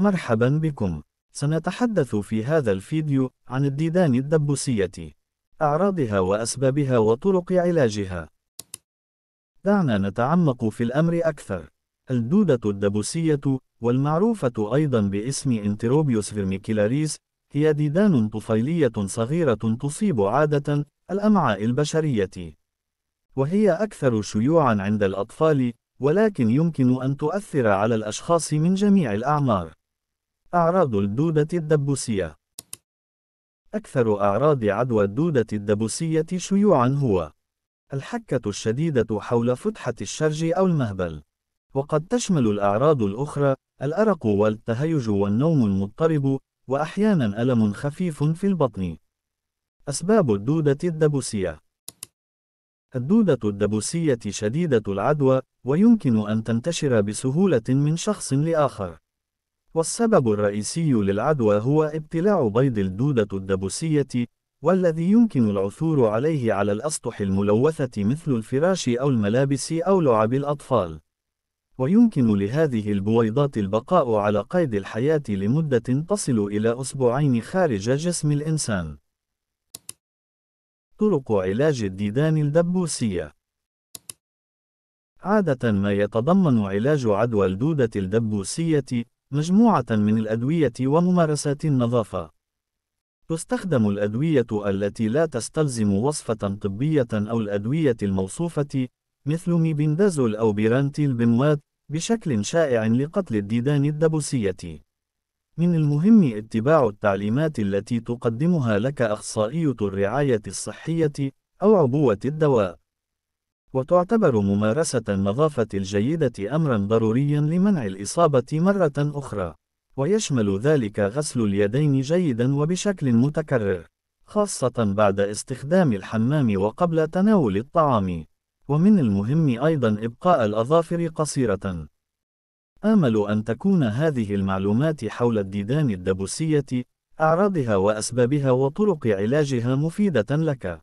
مرحبا بكم سنتحدث في هذا الفيديو عن الديدان الدبوسية أعراضها وأسبابها وطرق علاجها دعنا نتعمق في الأمر أكثر الدودة الدبوسية والمعروفة أيضا باسم انتروبيوس فيرميكيلاريس هي ديدان طفيلية صغيرة تصيب عادة الأمعاء البشرية وهي أكثر شيوعا عند الأطفال ولكن يمكن أن تؤثر على الأشخاص من جميع الأعمار أعراض الدودة الدبوسية أكثر أعراض عدوى الدودة الدبوسية شيوعًا هو الحكة الشديدة حول فتحة الشرج أو المهبل، وقد تشمل الأعراض الأخرى الأرق والتهيج والنوم المضطرب، وأحيانًا ألم خفيف في البطن. أسباب الدودة الدبوسية الدودة الدبوسية شديدة العدوى، ويمكن أن تنتشر بسهولة من شخص لآخر. والسبب الرئيسي للعدوى هو ابتلاع بيض الدودة الدبوسية، والذي يمكن العثور عليه على الأسطح الملوثة مثل الفراش أو الملابس أو لعب الأطفال. ويمكن لهذه البويضات البقاء على قيد الحياة لمدة تصل إلى أسبوعين خارج جسم الإنسان. طرق علاج الديدان الدبوسية عادة ما يتضمن علاج عدوى الدودة الدبوسية مجموعة من الأدوية وممارسات النظافة. تستخدم الأدوية التي لا تستلزم وصفة طبية أو الأدوية الموصوفة مثل ميبندازول أو بيرانتيل بموات بشكل شائع لقتل الديدان الدبوسية. من المهم اتباع التعليمات التي تقدمها لك أخصائية الرعاية الصحية أو عبوة الدواء. وتعتبر ممارسة النظافة الجيدة أمرًا ضروريًا لمنع الإصابة مرة أخرى، ويشمل ذلك غسل اليدين جيدًا وبشكل متكرر، خاصة بعد استخدام الحمام وقبل تناول الطعام. ومن المهم أيضًا إبقاء الأظافر قصيرة. آمل أن تكون هذه المعلومات حول الديدان الدبوسية، أعراضها وأسبابها وطرق علاجها مفيدة لك.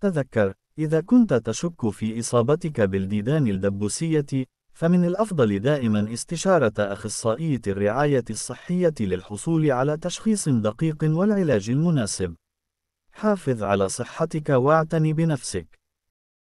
تذكر إذا كنت تشك في إصابتك بالديدان الدبوسية، فمن الأفضل دائما استشارة أخصائية الرعاية الصحية للحصول على تشخيص دقيق والعلاج المناسب. حافظ على صحتك واعتني بنفسك.